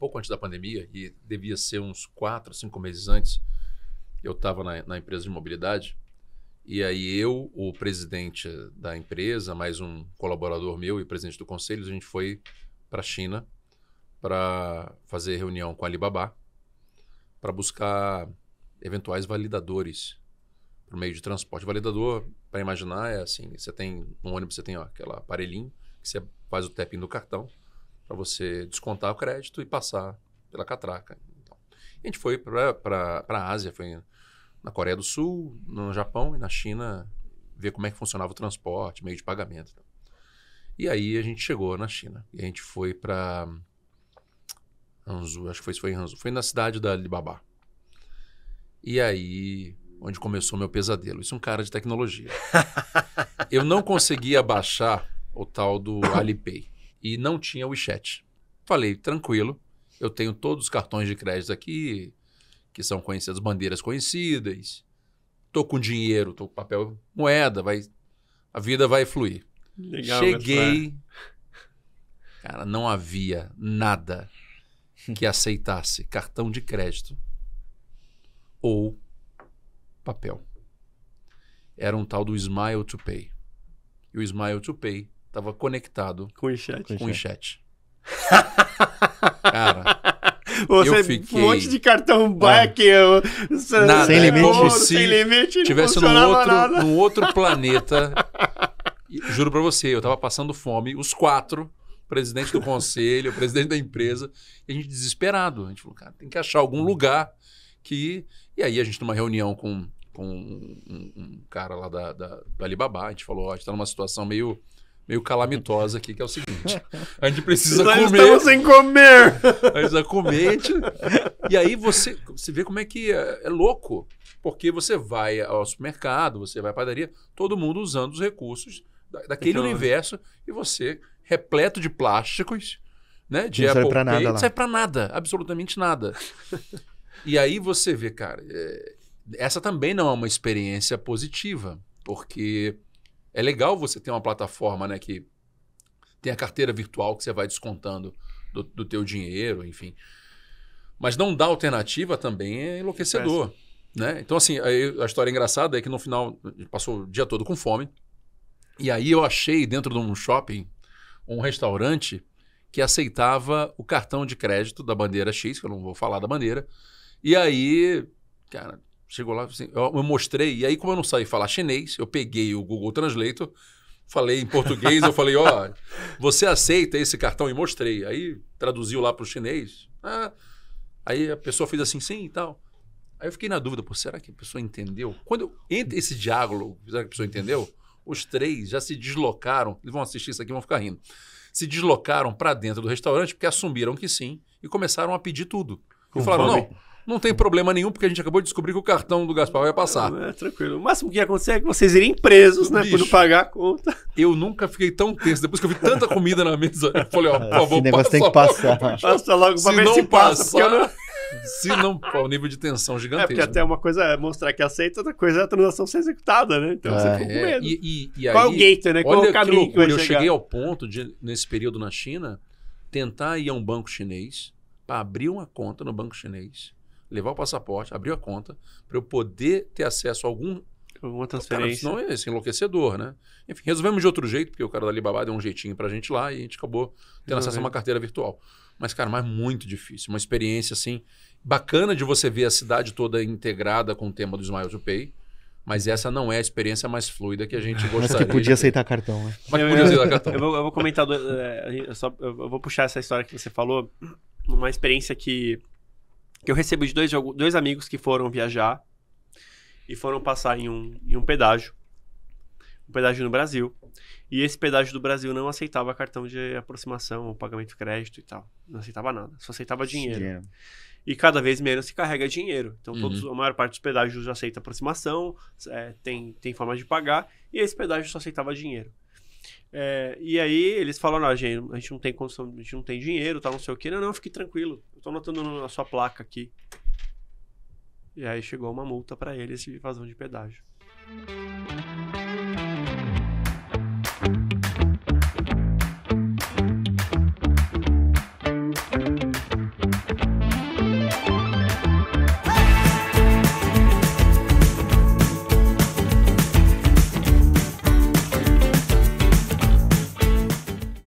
pouco antes da pandemia, e devia ser uns quatro, cinco meses antes, eu estava na, na, empresa de mobilidade, e aí eu, o presidente da empresa, mais um colaborador meu e presidente do conselho, a gente foi para a China para fazer reunião com a Alibaba para buscar eventuais validadores para meio de transporte. Validador, para imaginar, é assim: você tem um ônibus, você tem ó, aquela aparelhinho que você faz o tapping do cartão para você descontar o crédito e passar pela catraca. Então, a gente foi para a Ásia, foi na Coreia do Sul, no Japão e na China, ver como é que funcionava o transporte, meio de pagamento. Então. E aí a gente chegou na China. E a gente foi para Hanzu, acho que foi, foi em Hanzu, foi na cidade da Alibaba. E aí, onde começou meu pesadelo. Isso é um cara de tecnologia. Eu não conseguia baixar o tal do Alipay e não tinha WeChat. Falei, tranquilo, eu tenho todos os cartões de crédito aqui, que são conhecidas, bandeiras conhecidas. Tô com dinheiro, tô com papel moeda, vai, a vida vai fluir. Legal, né, Cheguei, cara, não havia nada que aceitasse cartão de crédito ou papel. Era um tal do Smile to Pay. E o Smile to Pay Tava conectado com o chat. Com o chat. Cara. Você, eu fiquei... Um monte de cartão ah. back, é. eu, nada, sem é limite. Como se sem limite, tivesse num outro, num outro planeta. Juro para você, eu tava passando fome, os quatro, presidente do conselho, presidente da empresa, e a gente desesperado. A gente falou, cara, tem que achar algum lugar que. E aí a gente numa reunião com, com um, um, cara lá da, da, Alibaba, a gente falou, ó, a gente tá numa situação meio meio calamitosa aqui, que é o seguinte: a gente precisa Nós comer. Estamos sem comer! A gente precisa comer. E aí você, você vê como é que é, é louco. Porque você vai ao supermercado, você vai à padaria, todo mundo usando os recursos da, daquele então, universo e você, repleto de plásticos, né? De não Apple serve pra nada. não serve pra nada, absolutamente nada. e aí você vê, cara, é, essa também não é uma experiência positiva, porque é legal você ter uma plataforma, né, que tem a carteira virtual que você vai descontando do, do teu dinheiro, enfim. Mas não dar alternativa também é enlouquecedor. Né? Então, assim, a história engraçada é que no final passou o dia todo com fome. E aí eu achei dentro de um shopping um restaurante que aceitava o cartão de crédito da bandeira X, que eu não vou falar da bandeira. E aí, cara, Chegou lá, assim, eu, eu, mostrei, e aí, como eu não saí falar chinês, eu peguei o Google Translator, falei em português, eu falei, ó, oh, você aceita esse cartão? E mostrei. Aí traduziu lá para o chinês. Ah, aí a pessoa fez assim, sim e tal. Aí eu fiquei na dúvida, pô, será que a pessoa entendeu? Quando eu, entre esse diálogo, será que a pessoa entendeu? Os três já se deslocaram, eles vão assistir isso aqui vão ficar rindo. Se deslocaram para dentro do restaurante porque assumiram que sim e começaram a pedir tudo. E falaram, não, não tem problema nenhum, porque a gente acabou de descobrir que o cartão do Gaspar vai passar. É, tranquilo. O máximo que ia acontecer é que vocês irem presos, né? Bicho, quando pagar a conta. Eu nunca fiquei tão tenso. Depois que eu vi tanta comida na mesa, eu falei, ó, é, por favor, Esse negócio passa, tem que passar. Logo, passa logo pra se ver não se passa. Passar, não... Se não, o nível de tensão gigantesco. É, porque até uma coisa é mostrar que aceita, outra coisa é a transação ser executada, né? Então é, você fica com é, medo. E, e, e aí, Qual é o gator, né? Qual olha o caminho que, que Eu chegar? cheguei ao ponto de, nesse período na China, tentar ir a um banco chinês para abrir uma conta no banco chinês levar o passaporte, abrir a conta, para eu poder ter acesso a algum. Alguma transferência. não é esse enlouquecedor, né? Enfim, resolvemos de outro jeito, porque o cara da Alibaba deu um jeitinho para a gente lá e a gente acabou tendo acesso a uma carteira virtual. Mas, cara, mas muito difícil. Uma experiência, assim, bacana de você ver a cidade toda integrada com o tema do Smile to Pay. Mas essa não é a experiência mais fluida que a gente gostaria. Mas que podia aceitar cartão, né? Mas que podia aceitar cartão. Eu vou, eu vou comentar, do, é, eu, só, eu vou puxar essa história que você falou, uma experiência que que eu recebi de dois, dois amigos que foram viajar e foram passar em um, em um pedágio. Um pedágio no Brasil. E esse pedágio do Brasil não aceitava cartão de aproximação ou pagamento de crédito e tal. Não aceitava nada. Só aceitava dinheiro. E cada vez menos se carrega dinheiro. Então, uhum. todos, a maior parte dos pedágios aceita aproximação, é, tem, tem forma de pagar. E esse pedágio só aceitava dinheiro. É, e aí eles falaram, ah, gente, a gente não tem condição, a gente não tem dinheiro, tal, não sei o quê. Não, não, fique tranquilo. Eu tô anotando a sua placa aqui. E aí chegou uma multa para eles de vazão de pedágio.